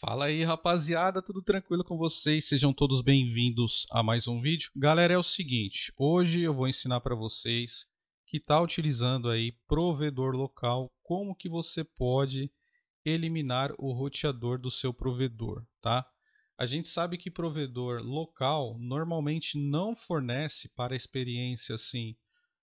Fala aí, rapaziada, tudo tranquilo com vocês? Sejam todos bem-vindos a mais um vídeo. Galera, é o seguinte, hoje eu vou ensinar para vocês que está utilizando aí provedor local, como que você pode eliminar o roteador do seu provedor, tá? A gente sabe que provedor local normalmente não fornece para experiência assim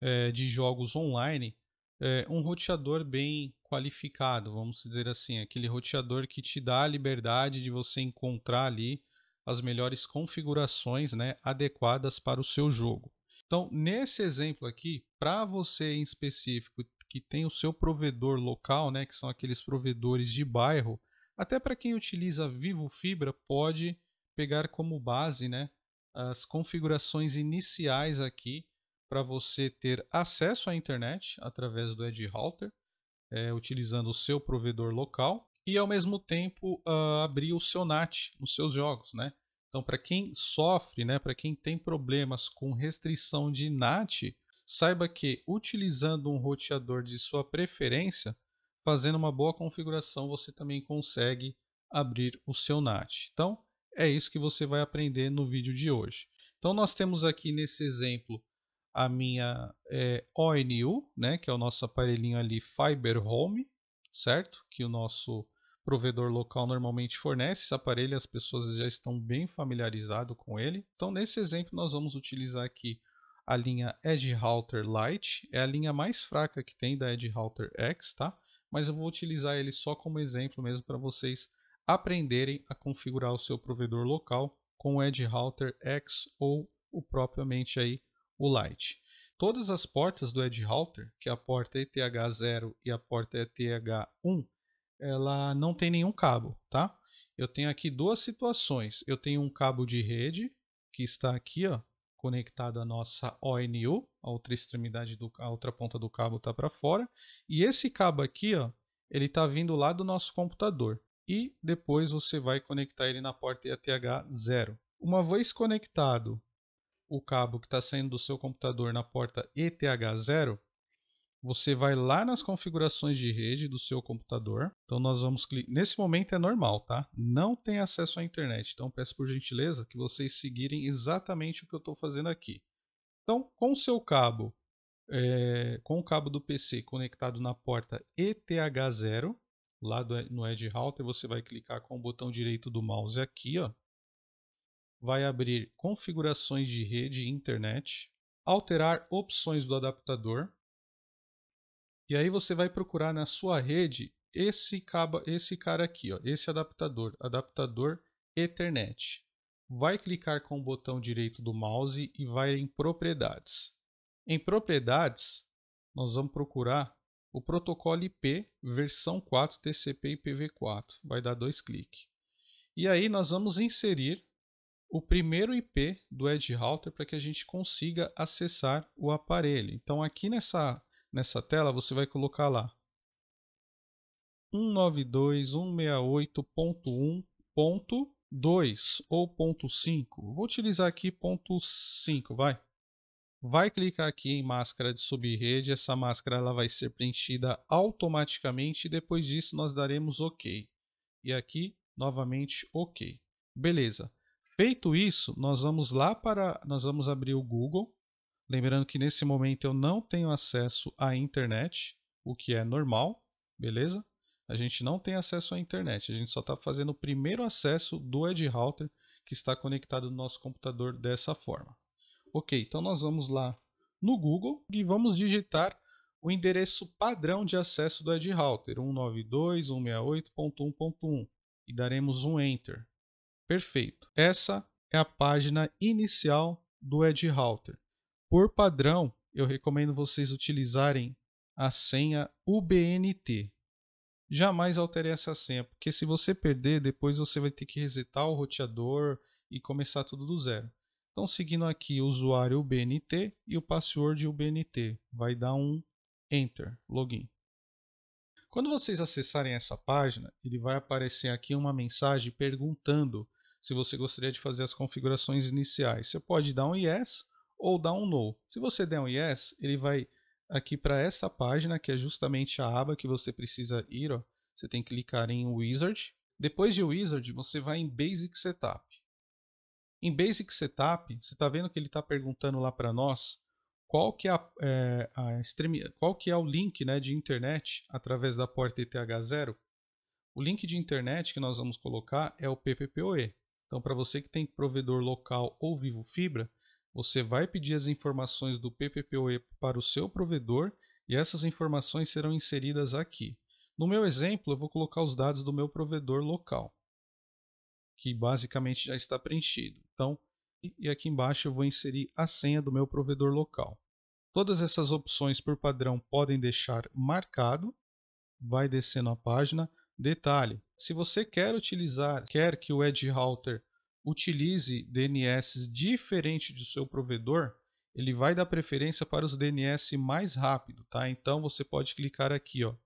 é, de jogos online é, um roteador bem qualificado, vamos dizer assim, aquele roteador que te dá a liberdade de você encontrar ali as melhores configurações né, adequadas para o seu jogo. Então, nesse exemplo aqui, para você em específico que tem o seu provedor local, né, que são aqueles provedores de bairro, até para quem utiliza Vivo Fibra pode pegar como base né, as configurações iniciais aqui para você ter acesso à internet através do Edge Router é, utilizando o seu provedor local e ao mesmo tempo uh, abrir o seu NAT nos seus jogos, né? Então, para quem sofre, né, para quem tem problemas com restrição de NAT, saiba que utilizando um roteador de sua preferência, fazendo uma boa configuração, você também consegue abrir o seu NAT. Então, é isso que você vai aprender no vídeo de hoje. Então, nós temos aqui nesse exemplo a minha é, eh, ONU, né, que é o nosso aparelhinho ali Fiber Home, certo? Que o nosso provedor local normalmente fornece esse aparelho, as pessoas já estão bem familiarizadas com ele. Então, nesse exemplo, nós vamos utilizar aqui a linha Edge Router Lite, é a linha mais fraca que tem da Edge Router X, tá? Mas eu vou utilizar ele só como exemplo mesmo para vocês aprenderem a configurar o seu provedor local com o Edge Router X ou o propriamente aí o light Todas as portas do Edge Router, que é a porta ETH0 e a porta ETH1, ela não tem nenhum cabo, tá? Eu tenho aqui duas situações. Eu tenho um cabo de rede que está aqui, ó, conectado à nossa ONU, a outra extremidade do a outra ponta do cabo está para fora, e esse cabo aqui, ó, ele está vindo lá do nosso computador. E depois você vai conectar ele na porta ETH0. Uma vez conectado o cabo que está saindo do seu computador na porta ETH0, você vai lá nas configurações de rede do seu computador. Então nós vamos clicar. Nesse momento é normal, tá? Não tem acesso à internet. Então peço por gentileza que vocês seguirem exatamente o que eu estou fazendo aqui. Então, com o seu cabo, é... com o cabo do PC conectado na porta ETH0, lá do... no Edge Router, você vai clicar com o botão direito do mouse aqui, ó, vai abrir configurações de rede e internet, alterar opções do adaptador, e aí você vai procurar na sua rede esse, cabo, esse cara aqui, ó, esse adaptador, adaptador Ethernet. Vai clicar com o botão direito do mouse e vai em propriedades. Em propriedades, nós vamos procurar o protocolo IP versão 4 TCP/IPv4. Vai dar dois cliques. E aí nós vamos inserir o primeiro IP do Edge Router para que a gente consiga acessar o aparelho. Então aqui nessa, nessa tela você vai colocar lá 192.168.1.2 ou .5. Vou utilizar aqui .5, vai. Vai clicar aqui em máscara de subrede, essa máscara ela vai ser preenchida automaticamente e depois disso nós daremos OK. E aqui, novamente, OK. Beleza. Feito isso, nós vamos lá para. Nós vamos abrir o Google. Lembrando que nesse momento eu não tenho acesso à internet, o que é normal, beleza? A gente não tem acesso à internet, a gente só está fazendo o primeiro acesso do Edge Router que está conectado no nosso computador dessa forma. Ok, então nós vamos lá no Google e vamos digitar o endereço padrão de acesso do Edge Router, 192.168.1.1 e daremos um Enter. Perfeito. Essa é a página inicial do Edge Router. Por padrão, eu recomendo vocês utilizarem a senha UBNT. Jamais altere essa senha, porque se você perder, depois você vai ter que resetar o roteador e começar tudo do zero. Então, seguindo aqui o usuário UBNT e o password UBNT, vai dar um Enter, Login. Quando vocês acessarem essa página, ele vai aparecer aqui uma mensagem perguntando se você gostaria de fazer as configurações iniciais. Você pode dar um yes ou dar um no. Se você der um yes, ele vai aqui para essa página, que é justamente a aba que você precisa ir. Ó. Você tem que clicar em Wizard. Depois de Wizard, você vai em Basic Setup. Em Basic Setup, você está vendo que ele está perguntando lá para nós qual que é, a, é, a qual que é o link né, de internet através da porta ETH0. O link de internet que nós vamos colocar é o PPPoE. Então, para você que tem provedor local ou Vivo Fibra, você vai pedir as informações do PPPoE para o seu provedor e essas informações serão inseridas aqui. No meu exemplo, eu vou colocar os dados do meu provedor local, que basicamente já está preenchido. Então, e aqui embaixo eu vou inserir a senha do meu provedor local. Todas essas opções por padrão podem deixar marcado, vai descendo a página, Detalhe: se você quer utilizar, quer que o Edge Router utilize DNS diferente do seu provedor, ele vai dar preferência para os DNS mais rápido, tá? Então você pode clicar aqui, ó,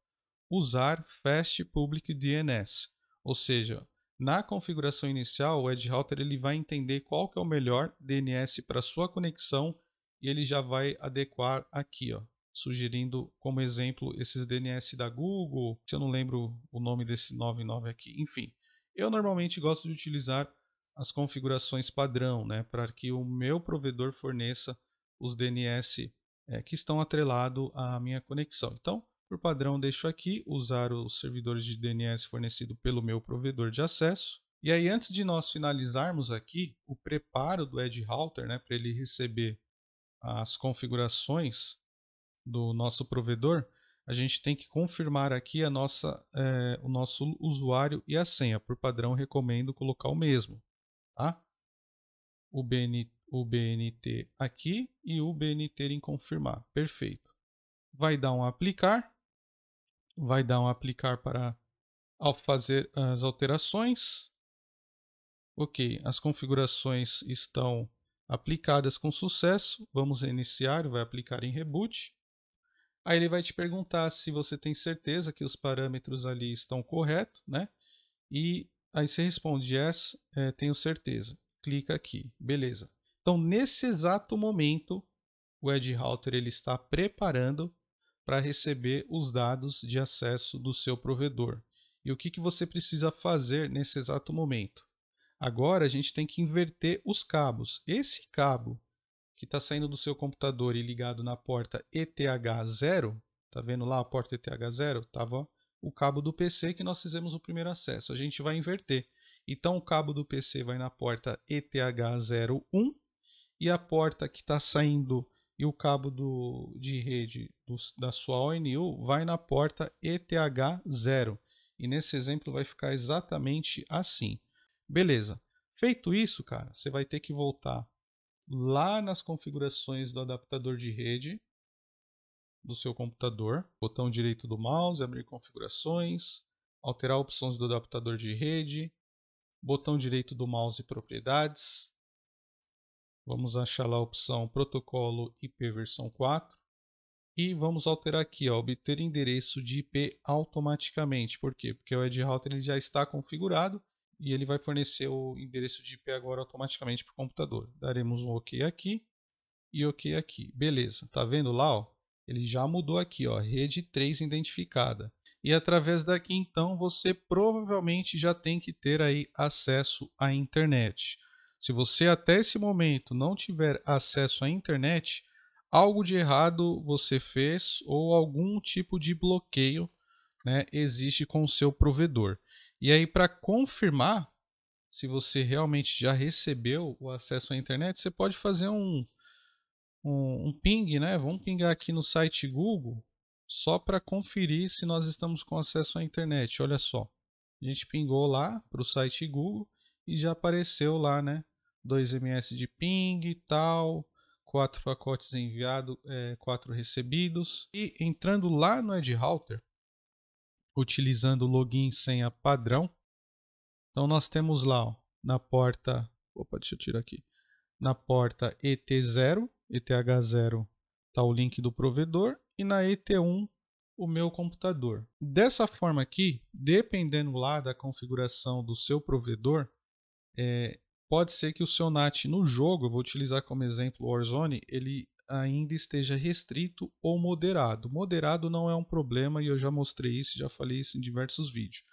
usar Fast Public DNS, ou seja, na configuração inicial, o Edge Router ele vai entender qual que é o melhor DNS para sua conexão e ele já vai adequar aqui, ó, sugerindo como exemplo esses DNS da Google, se eu não lembro o nome desse 99 aqui, enfim. Eu normalmente gosto de utilizar as configurações padrão, né, para que o meu provedor forneça os DNS é, eh, que estão atrelados à minha conexão. Então, por padrão, deixo aqui usar os servidores de DNS fornecido pelo meu provedor de acesso. E aí, antes de nós finalizarmos aqui o preparo do Edge Router, né, para ele receber as configurações do nosso provedor, a gente tem que confirmar aqui a nossa, é, o nosso usuário e a senha. Por padrão, recomendo colocar o mesmo. Tá? O, BN, o BNT aqui e o BNT em confirmar. Perfeito. Vai dar um aplicar. Vai dar um aplicar para ao fazer as alterações. Ok, as configurações estão aplicadas com sucesso. Vamos reiniciar, vai aplicar em reboot. Aí ele vai te perguntar se você tem certeza que os parâmetros ali estão corretos, né? E aí você responde yes, é, tenho certeza. Clica aqui, beleza. Então nesse exato momento o Edge Router ele está preparando para receber os dados de acesso do seu provedor. E o que, que você precisa fazer nesse exato momento? Agora a gente tem que inverter os cabos. Esse cabo que está saindo do seu computador e ligado na porta ETH0, tá vendo lá a porta ETH0? Tava o cabo do PC que nós fizemos o primeiro acesso. A gente vai inverter. Então o cabo do PC vai na porta ETH01 e a porta que está saindo e o cabo do, de rede do, da sua ONU vai na porta ETH0. E nesse exemplo vai ficar exatamente assim. Beleza. Feito isso, cara, você vai ter que voltar lá nas configurações do adaptador de rede do seu computador, botão direito do mouse, abrir configurações, alterar opções do adaptador de rede, botão direito do mouse propriedades. Vamos achar lá a opção protocolo IP versão 4 e vamos alterar aqui, ó, obter endereço de IP automaticamente. Por quê? Porque o Edge Router ele já está configurado e ele vai fornecer o endereço de IP agora automaticamente para o computador. Daremos um OK aqui e OK aqui. Beleza, tá vendo lá? Ó? Ele já mudou aqui, ó, rede 3 identificada. E através daqui então você provavelmente já tem que ter aí acesso à internet. Se você até esse momento não tiver acesso à internet, algo de errado você fez ou algum tipo de bloqueio né, existe com o seu provedor. E aí, para confirmar se você realmente já recebeu o acesso à internet, você pode fazer um, um, um ping, né? Vamos pingar aqui no site Google só para conferir se nós estamos com acesso à internet. Olha só, a gente pingou lá para o site Google e já apareceu lá, né? 2 ms de ping e tal, quatro pacotes enviados, é, eh, quatro recebidos. E entrando lá no Edge Router, utilizando o login e senha padrão. Então nós temos lá ó, na porta, opa, deixa eu tirar aqui, na porta ET0, ETH0 está o link do provedor e na ET1 o meu computador. Dessa forma aqui, dependendo lá da configuração do seu provedor, é, pode ser que o seu NAT no jogo, eu vou utilizar como exemplo o Warzone, ele ainda esteja restrito ou moderado. Moderado não é um problema e eu já mostrei isso, já falei isso em diversos vídeos.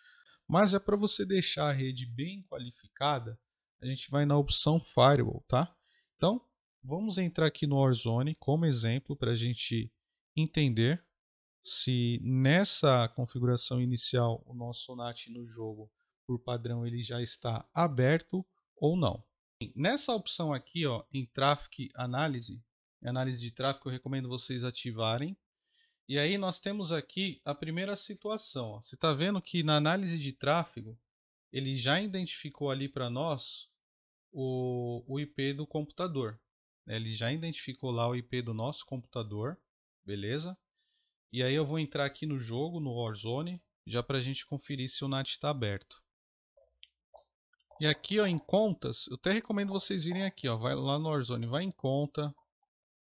Mas é para você deixar a rede bem qualificada, a gente vai na opção Firewall, tá? Então, vamos entrar aqui no Warzone como exemplo para a gente entender se nessa configuração inicial o nosso NAT no jogo, por padrão, ele já está aberto ou não. Nessa opção aqui, ó, em Traffic Analysis, análise de tráfego, eu recomendo vocês ativarem. E aí nós temos aqui a primeira situação. Você está vendo que na análise de tráfego, ele já identificou ali para nós o, o IP do computador. Né? Ele já identificou lá o IP do nosso computador, beleza? E aí eu vou entrar aqui no jogo, no Warzone, já para a gente conferir se o NAT está aberto. E aqui ó, em contas, eu até recomendo vocês virem aqui, ó, vai lá no Warzone, vai em conta,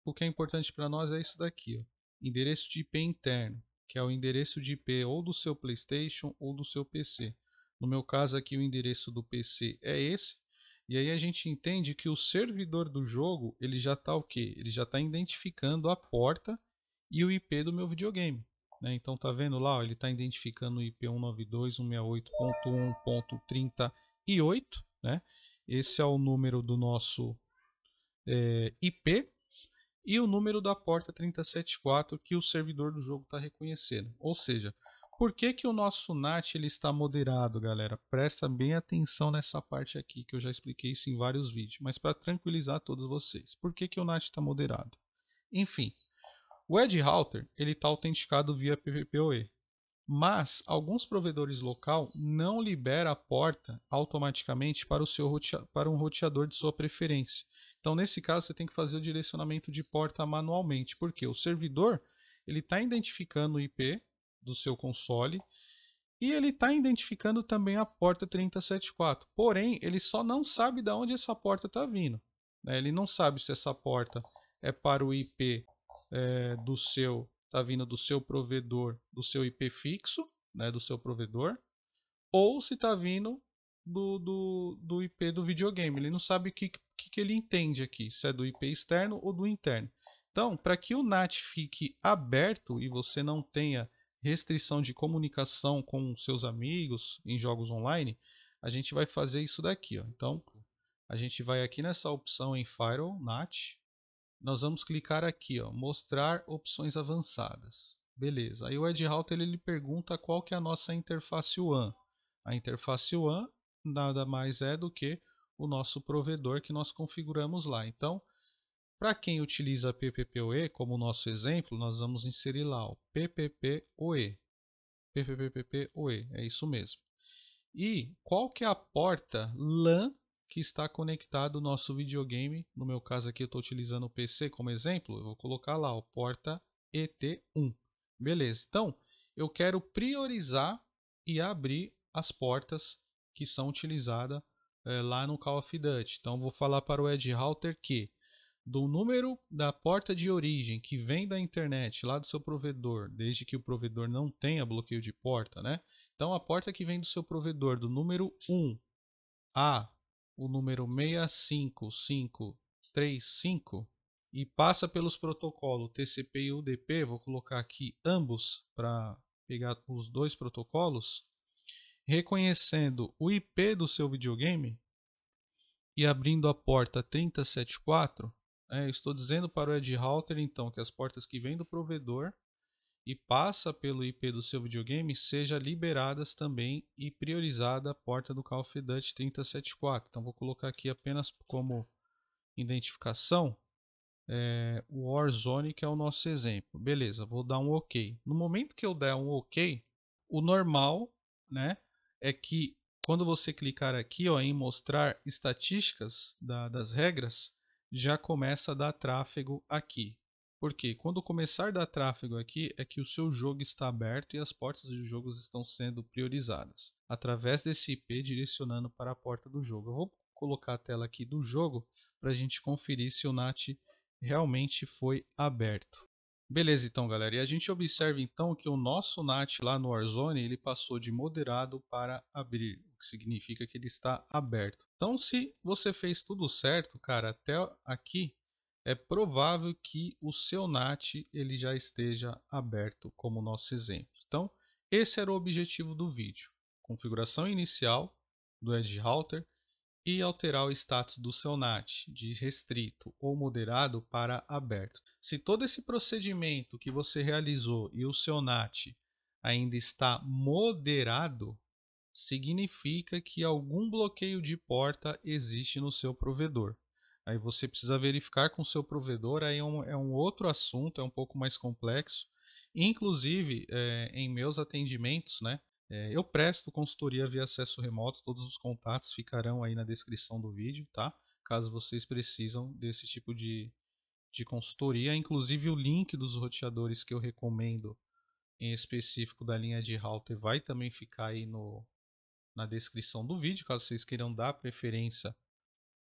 o que é importante para nós é isso daqui, ó. endereço de IP interno, que é o endereço de IP ou do seu PlayStation ou do seu PC. No meu caso aqui o endereço do PC é esse, e aí a gente entende que o servidor do jogo, ele já está o que? Ele já está identificando a porta e o IP do meu videogame. Né? Então tá vendo lá, ó, ele está identificando o IP 192.168.1.38, né? Esse é o número do nosso é, eh, IP e o número da porta 374 que o servidor do jogo está reconhecendo. Ou seja, por que, que o nosso NAT ele está moderado, galera? Presta bem atenção nessa parte aqui que eu já expliquei isso em vários vídeos, mas para tranquilizar todos vocês. Por que, que o NAT está moderado? Enfim, o Edge Router ele está autenticado via PVPoe, mas alguns provedores local não libera a porta automaticamente para, o seu para um roteador de sua preferência. Então, nesse caso, você tem que fazer o direcionamento de porta manualmente, porque o servidor ele está identificando o IP do seu console e ele está identificando também a porta 3074. Porém, ele só não sabe de onde essa porta está vindo. Né? Ele não sabe se essa porta é para o IP é, do seu, está vindo do seu provedor, do seu IP fixo, né, do seu provedor, ou se está vindo do, do, do IP do videogame. Ele não sabe o que, que, que ele entende aqui, se é do IP externo ou do interno. Então, para que o NAT fique aberto e você não tenha restrição de comunicação com seus amigos em jogos online, a gente vai fazer isso daqui. Ó. Então, a gente vai aqui nessa opção em Firewall, NAT. Nós vamos clicar aqui, ó, mostrar opções avançadas. Beleza. Aí o Edge ele pergunta qual que é a nossa interface WAN. A interface WAN nada mais é do que o nosso provedor que nós configuramos lá. Então, para quem utiliza PPPoE, como o nosso exemplo, nós vamos inserir lá o PPPoE. PPPoE, é isso mesmo. E qual que é a porta LAN que está conectado o nosso videogame? No meu caso aqui eu estou utilizando o PC como exemplo, eu vou colocar lá o porta ET1. Beleza, então eu quero priorizar e abrir as portas que são utilizadas é, lá no Call of Duty. Então vou falar para o Ed Halter que do número da porta de origem que vem da internet lá do seu provedor, desde que o provedor não tenha bloqueio de porta, né? Então a porta que vem do seu provedor do número 1 a o número 65535 e passa pelos protocolos TCP e UDP, vou colocar aqui ambos para pegar os dois protocolos reconhecendo o IP do seu videogame e abrindo a porta 374, é, né, estou dizendo para o Edge Router então que as portas que vêm do provedor e passa pelo IP do seu videogame seja liberadas também e priorizada a porta do Call of Duty 374. Então vou colocar aqui apenas como identificação é, o Warzone que é o nosso exemplo. Beleza, vou dar um OK. No momento que eu der um OK, o normal, né, é que quando você clicar aqui ó, em mostrar estatísticas da, das regras, já começa a dar tráfego aqui. Porque quando começar a dar tráfego aqui é que o seu jogo está aberto e as portas dos jogos estão sendo priorizadas através desse IP direcionando para a porta do jogo. Eu vou colocar a tela aqui do jogo para a gente conferir se o NAT realmente foi aberto. Beleza então, galera. E a gente observa então que o nosso NAT lá no Warzone, ele passou de moderado para abrir, o que significa que ele está aberto. Então, se você fez tudo certo, cara, até aqui, é provável que o seu NAT ele já esteja aberto, como o nosso exemplo. Então, esse era o objetivo do vídeo. Configuração inicial do Edge Router e alterar o status do seu NAT de restrito ou moderado para aberto. Se todo esse procedimento que você realizou e o seu NAT ainda está moderado, significa que algum bloqueio de porta existe no seu provedor. Aí você precisa verificar com o seu provedor, aí é um, é um outro assunto, é um pouco mais complexo. Inclusive, é, em meus atendimentos, né, é, eu presto consultoria via acesso remoto, todos os contatos ficarão aí na descrição do vídeo, tá? Caso vocês precisam desse tipo de, de consultoria, inclusive o link dos roteadores que eu recomendo em específico da linha de router vai também ficar aí no, na descrição do vídeo, caso vocês queiram dar preferência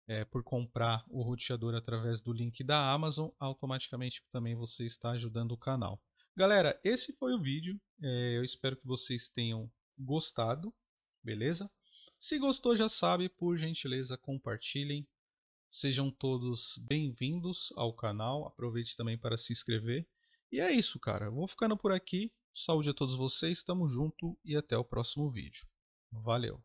é, por comprar o roteador através do link da Amazon, automaticamente também você está ajudando o canal. Galera, esse foi o vídeo, é, eu espero que vocês tenham gostado, beleza? Se gostou já sabe, por gentileza compartilhem, Sejam todos bem-vindos ao canal. Aproveite também para se inscrever. E é isso, cara. Vou ficando por aqui. Saúde a todos vocês, tamo junto e até o próximo vídeo. Valeu!